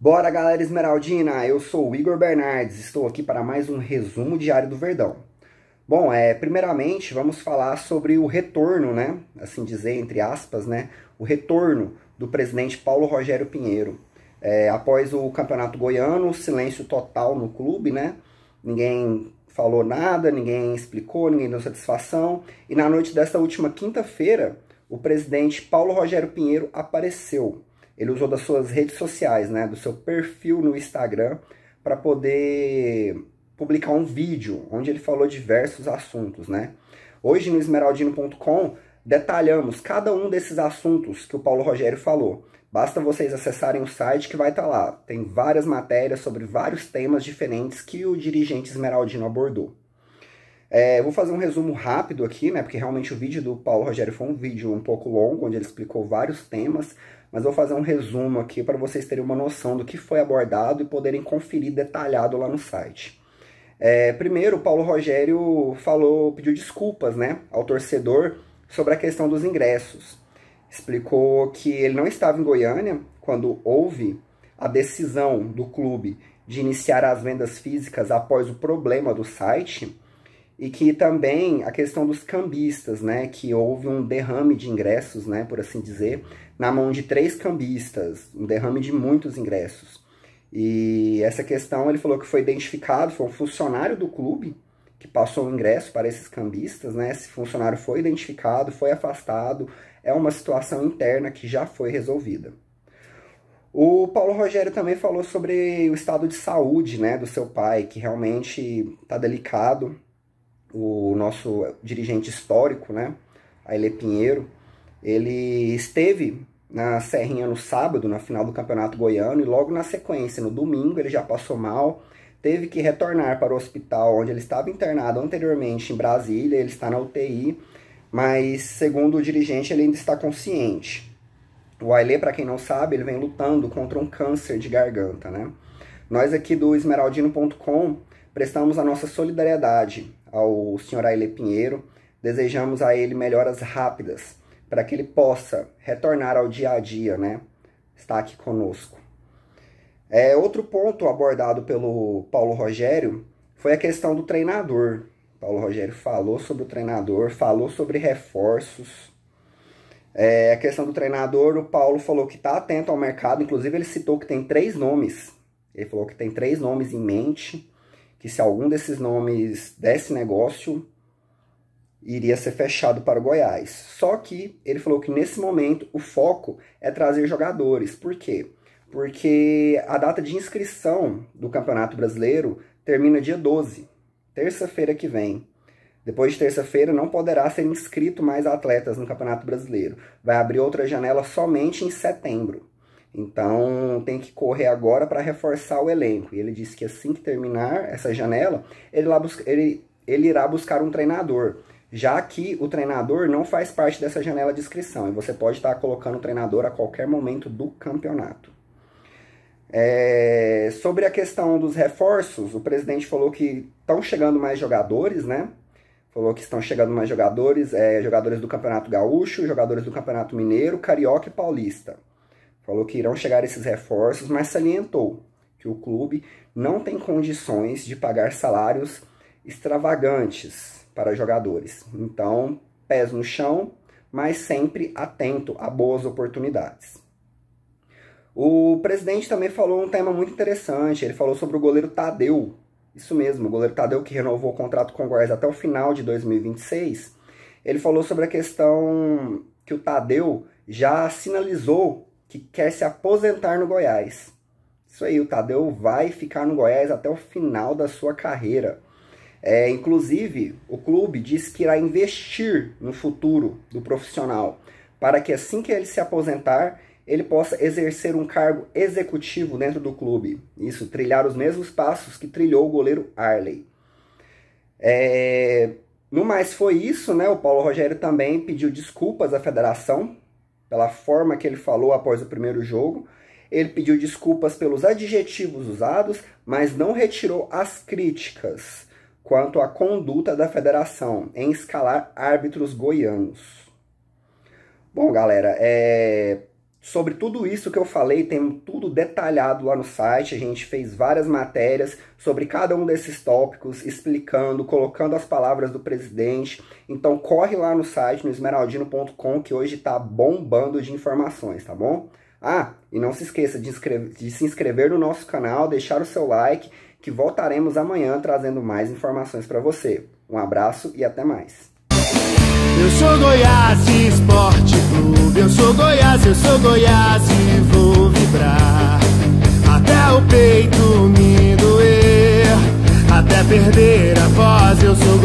Bora galera esmeraldina, eu sou o Igor Bernardes, estou aqui para mais um resumo diário do Verdão. Bom, é, primeiramente vamos falar sobre o retorno, né, assim dizer, entre aspas, né, o retorno do presidente Paulo Rogério Pinheiro. É, após o campeonato goiano, silêncio total no clube, né, ninguém falou nada, ninguém explicou, ninguém deu satisfação, e na noite desta última quinta-feira, o presidente Paulo Rogério Pinheiro apareceu ele usou das suas redes sociais, né, do seu perfil no Instagram, para poder publicar um vídeo onde ele falou diversos assuntos, né? Hoje no esmeraldino.com detalhamos cada um desses assuntos que o Paulo Rogério falou. Basta vocês acessarem o site que vai estar tá lá. Tem várias matérias sobre vários temas diferentes que o dirigente esmeraldino abordou. É, vou fazer um resumo rápido aqui, né? Porque realmente o vídeo do Paulo Rogério foi um vídeo um pouco longo, onde ele explicou vários temas, mas vou fazer um resumo aqui para vocês terem uma noção do que foi abordado e poderem conferir detalhado lá no site. É, primeiro, o Paulo Rogério falou, pediu desculpas né, ao torcedor sobre a questão dos ingressos. Explicou que ele não estava em Goiânia quando houve a decisão do clube de iniciar as vendas físicas após o problema do site e que também a questão dos cambistas, né, que houve um derrame de ingressos, né, por assim dizer, na mão de três cambistas, um derrame de muitos ingressos. E essa questão ele falou que foi identificado, foi um funcionário do clube que passou o ingresso para esses cambistas, né? Esse funcionário foi identificado, foi afastado, é uma situação interna que já foi resolvida. O Paulo Rogério também falou sobre o estado de saúde, né, do seu pai, que realmente está delicado, o nosso dirigente histórico, né, Aile Pinheiro, ele esteve na Serrinha no sábado, na final do Campeonato Goiano, e logo na sequência, no domingo, ele já passou mal, teve que retornar para o hospital onde ele estava internado anteriormente em Brasília, ele está na UTI, mas segundo o dirigente, ele ainda está consciente. O Aile, para quem não sabe, ele vem lutando contra um câncer de garganta, né? Nós aqui do esmeraldino.com prestamos a nossa solidariedade ao senhor Aile Pinheiro. Desejamos a ele melhoras rápidas para que ele possa retornar ao dia a dia, né? Está aqui conosco. É, outro ponto abordado pelo Paulo Rogério foi a questão do treinador. Paulo Rogério falou sobre o treinador, falou sobre reforços. É, a questão do treinador, o Paulo falou que está atento ao mercado, inclusive ele citou que tem três nomes. Ele falou que tem três nomes em mente que se algum desses nomes desse negócio, iria ser fechado para o Goiás. Só que ele falou que nesse momento o foco é trazer jogadores. Por quê? Porque a data de inscrição do Campeonato Brasileiro termina dia 12, terça-feira que vem. Depois de terça-feira não poderá ser inscrito mais atletas no Campeonato Brasileiro. Vai abrir outra janela somente em setembro. Então tem que correr agora para reforçar o elenco. E ele disse que assim que terminar essa janela, ele, lá busca, ele, ele irá buscar um treinador. Já que o treinador não faz parte dessa janela de inscrição. E você pode estar tá colocando o treinador a qualquer momento do campeonato. É, sobre a questão dos reforços, o presidente falou que estão chegando mais jogadores, né? Falou que estão chegando mais jogadores, é, jogadores do Campeonato Gaúcho, jogadores do Campeonato Mineiro, Carioca e Paulista. Falou que irão chegar esses reforços, mas salientou que o clube não tem condições de pagar salários extravagantes para jogadores. Então, pés no chão, mas sempre atento a boas oportunidades. O presidente também falou um tema muito interessante. Ele falou sobre o goleiro Tadeu. Isso mesmo, o goleiro Tadeu que renovou o contrato com o Goiás até o final de 2026. Ele falou sobre a questão que o Tadeu já sinalizou que quer se aposentar no Goiás. Isso aí, o Tadeu vai ficar no Goiás até o final da sua carreira. É, inclusive, o clube diz que irá investir no futuro do profissional, para que assim que ele se aposentar, ele possa exercer um cargo executivo dentro do clube. Isso, trilhar os mesmos passos que trilhou o goleiro Arley. É, no mais, foi isso, né? O Paulo Rogério também pediu desculpas à federação pela forma que ele falou após o primeiro jogo. Ele pediu desculpas pelos adjetivos usados, mas não retirou as críticas quanto à conduta da federação em escalar árbitros goianos. Bom, galera, é... Sobre tudo isso que eu falei, tem tudo detalhado lá no site. A gente fez várias matérias sobre cada um desses tópicos, explicando, colocando as palavras do presidente. Então corre lá no site, no esmeraldino.com, que hoje está bombando de informações, tá bom? Ah, e não se esqueça de, de se inscrever no nosso canal, deixar o seu like, que voltaremos amanhã trazendo mais informações para você. Um abraço e até mais. Eu sou Goiás Esporte eu sou Goiás e vou vibrar Até o peito me doer Até perder a voz eu sou